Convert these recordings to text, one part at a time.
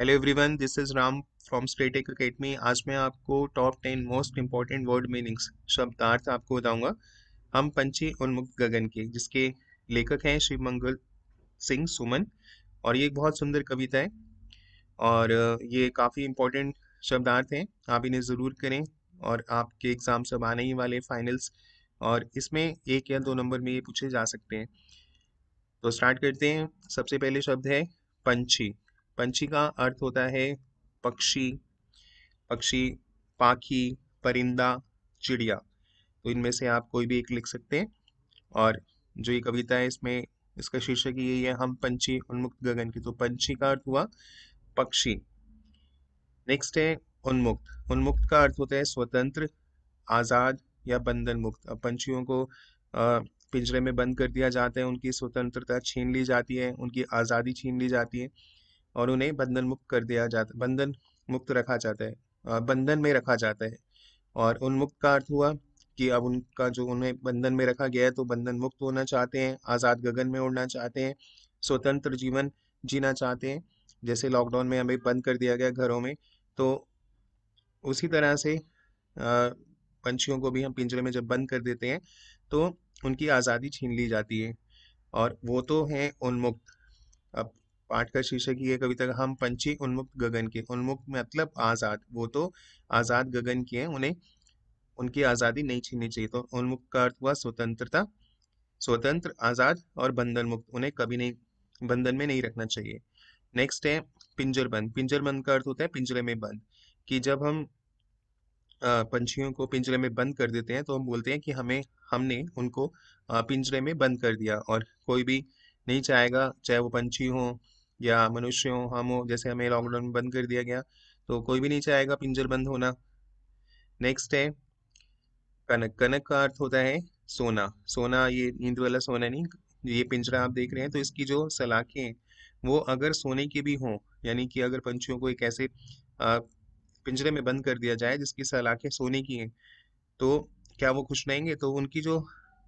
Hello everyone this is Ram from Static Academy आज मैं आपको top ten most important word meanings शब्दार्थ आपको बताऊंगा हम पंछी उन्मुक्त गगन के जिसके लेखक हैं श्री मंगल सिंह सुमन और ये एक बहुत सुंदर कविता है और ये काफ़ी इम्पोर्टेंट शब्दार्थ हैं आप इन्हें ज़रूर करें और आपके एग्ज़ाम सब आने ही वाले फाइनल्स और इसमें एक या दो नंबर में ये पूछे जा सकते हैं तो स्टार्ट करते हैं सबसे पहले शब्द है पंछी पंछी का अर्थ होता है पक्षी पक्षी पाखी परिंदा चिड़िया तो इनमें से आप कोई भी एक लिख सकते हैं और जो ये कविता है इसमें इसका शीर्षक यही है हम पंछी उन्मुक्त गगन की तो पंछी का अर्थ हुआ पक्षी नेक्स्ट है उन्मुक्त उन्मुक्त का अर्थ होता है स्वतंत्र आज़ाद या बंधन मुक्त अब पंछियों को पिंजरे में बंद कर दिया जाता है उनकी स्वतंत्रता छीन ली जाती है उनकी आज़ादी छीन ली जाती है और उन्हें बंधन मुक्त कर दिया जाता बंधन मुक्त रखा जाता है बंधन में रखा जाता है और उन्मुक्त का अर्थ हुआ कि अब उनका जो उन्हें बंधन में रखा गया है तो बंधन मुक्त होना चाहते हैं आज़ाद गगन में उड़ना चाहते हैं स्वतंत्र जीवन जीना चाहते हैं जैसे लॉकडाउन में हमें बंद कर दिया गया घरों में तो उसी तरह से पंछियों को भी हम पिंजरे में जब बंद कर देते हैं तो उनकी आज़ादी छीन ली जाती है और वो तो हैं उन्मुक्त पाठ का शीर्षक ही है कविता का हम पंछी उन्मुक्त गगन के उन्मुक्त मतलब आज़ाद वो तो आज़ाद गगन के हैं उन्हें उनकी आज़ादी नहीं छीननी चाहिए तो उन्मुक्त का अर्थ हुआ स्वतंत्रता स्वतंत्र आज़ाद और बंधन मुक्त उन्हें कभी नहीं बंधन में नहीं रखना चाहिए नेक्स्ट है पिंजरबंद पिंजरबंद का अर्थ होता है पिंजरे में बंद कि जब हम पंछियों को पिंजरे में बंद कर देते हैं तो हम बोलते हैं कि हमें हमने उनको पिंजरे में बंद कर दिया और कोई भी नहीं चाहेगा चाहे वो पंछी हो या मनुष्य हो हम हो जैसे हमें लॉकडाउन में बंद कर दिया गया तो कोई भी नहीं चाहेगा पिंजर बंद होना नेक्स्ट है कनक कनक का अर्थ होता है सोना सोना ये नींद वाला सोना नहीं ये पिंजरा आप देख रहे हैं तो इसकी जो सलाखें हैं वो अगर सोने की भी हों यानी कि अगर पंछियों को एक ऐसे पिंजरे में बंद कर दिया जाए जिसकी सलाखें सोने की हैं तो क्या वो खुश रहेंगे तो उनकी जो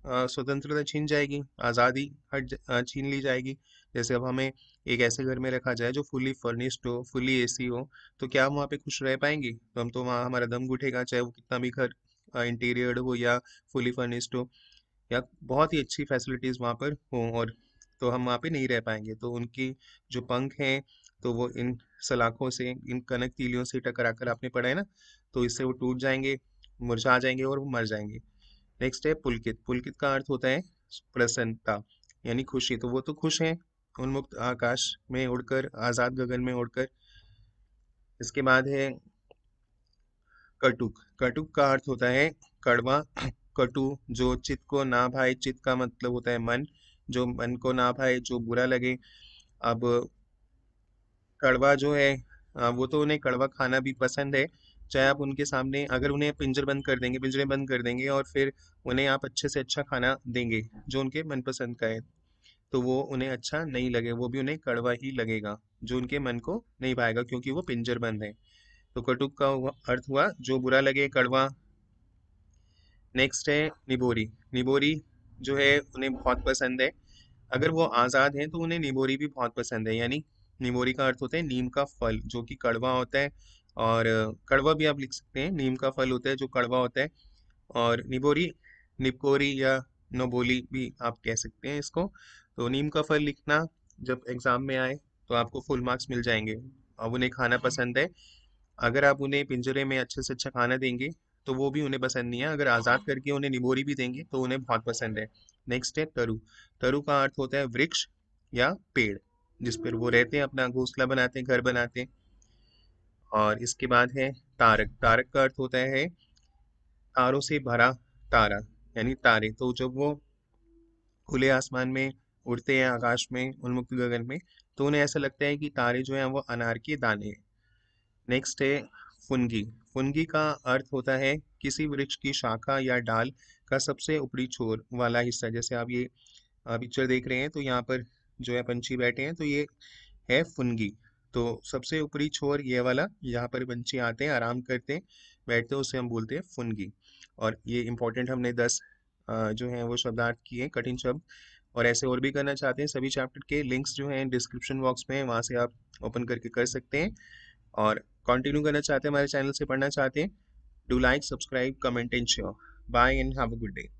स्वतंत्रता छीन जाएगी आज़ादी हट छीन ली जाएगी जैसे अब हमें एक ऐसे घर में रखा जाए जो फुली फर्निश्ड हो फुली एसी हो तो क्या हम वहाँ पे खुश रह पाएंगे तो हम तो वहाँ हमारा दम घुटेगा चाहे वो कितना भी घर इंटीरियर हो या फुली फर्निश्ड हो या बहुत ही अच्छी फैसिलिटीज़ वहाँ पर हों और तो हम वहाँ पे नहीं रह पाएंगे तो उनकी जो पंख हैं तो वो इन सलाखों से इन कनक तीलियों से टकरा कर आपने पढ़ा है ना तो इससे वो टूट जाएंगे मुरझा जाएंगे और वो मर जाएंगे नेक्स्ट है पुलकित पुलकित का अर्थ होता है प्रसन्नता यानी खुशी तो वो तो खुश हैं उन्मुक्त आकाश में उड़कर आज़ाद गगन में उड़कर इसके बाद है कटुक कटुक का अर्थ होता है कड़वा कटु जो चित को ना भाए चित्त का मतलब होता है मन जो मन को ना भाए जो बुरा लगे अब कड़वा जो है वो तो उन्हें कड़वा खाना भी पसंद है चाहे आप उनके सामने अगर उन्हें पिंजर बंद कर देंगे पिंजरे बंद कर देंगे और फिर उन्हें आप अच्छे से अच्छा खाना देंगे जो उनके मनपसंद का है तो वो उन्हें अच्छा नहीं लगे वो भी उन्हें कड़वा ही लगेगा जो उनके मन को नहीं पाएगा क्योंकि वो पिंजर बंद है तो कटुक का अर्थ हुआ जो बुरा लगे कड़वा नेक्स्ट है निबोरी निबोरी जो है उन्हें बहुत पसंद है अगर वो आज़ाद हैं तो उन्हें निबोरी भी बहुत पसंद है यानी निबोरी का अर्थ होता है नीम का फल जो कि कड़वा होता है और कड़वा भी आप लिख सकते हैं नीम का फल होता है जो कड़वा होता है और निबोरी निपकोरी या नोबोली भी आप कह सकते हैं इसको तो नीम का फल लिखना जब एग्ज़ाम में आए तो आपको फुल मार्क्स मिल जाएंगे अब उन्हें खाना हाँ। पसंद है अगर आप उन्हें पिंजरे में अच्छे से अच्छा खाना देंगे तो वो भी उन्हें पसंद नहीं है अगर आज़ाद हाँ। करके उन्हें निबोरी भी देंगे तो उन्हें बहुत पसंद है नेक्स्ट है तरु तरु का अर्थ होता है वृक्ष या पेड़ जिस पर वो रहते हैं अपना घोंसला बनाते हैं घर बनाते हैं और इसके बाद है तारक तारक का अर्थ होता है तारों से भरा तारा यानी तारे तो जब वो खुले आसमान में उड़ते हैं आकाश में उन्मुक्त गगन में तो उन्हें ऐसा लगता है कि तारे जो हैं वो अनार के दाने हैं नेक्स्ट है फुनगी फुनगी का अर्थ होता है किसी वृक्ष की शाखा या डाल का सबसे ऊपरी छोर वाला हिस्सा जैसे आप ये पिक्चर देख रहे हैं तो यहाँ पर जो है पंछी बैठे हैं तो ये है फुनगी तो सबसे ऊपरी छोर ये वाला यहाँ पर पंछी आते हैं आराम करते हैं बैठते हैं उसे हम बोलते हैं फुनगी और ये इम्पोर्टेंट हमने दस जो है वो शब्दार्थ किए कठिन शब्द और ऐसे और भी करना चाहते हैं सभी चैप्टर के लिंक्स जो हैं डिस्क्रिप्शन बॉक्स में वहाँ से आप ओपन करके कर सकते हैं और कंटिन्यू करना चाहते हैं हमारे चैनल से पढ़ना चाहते हैं do like subscribe comment and share bye and have a good day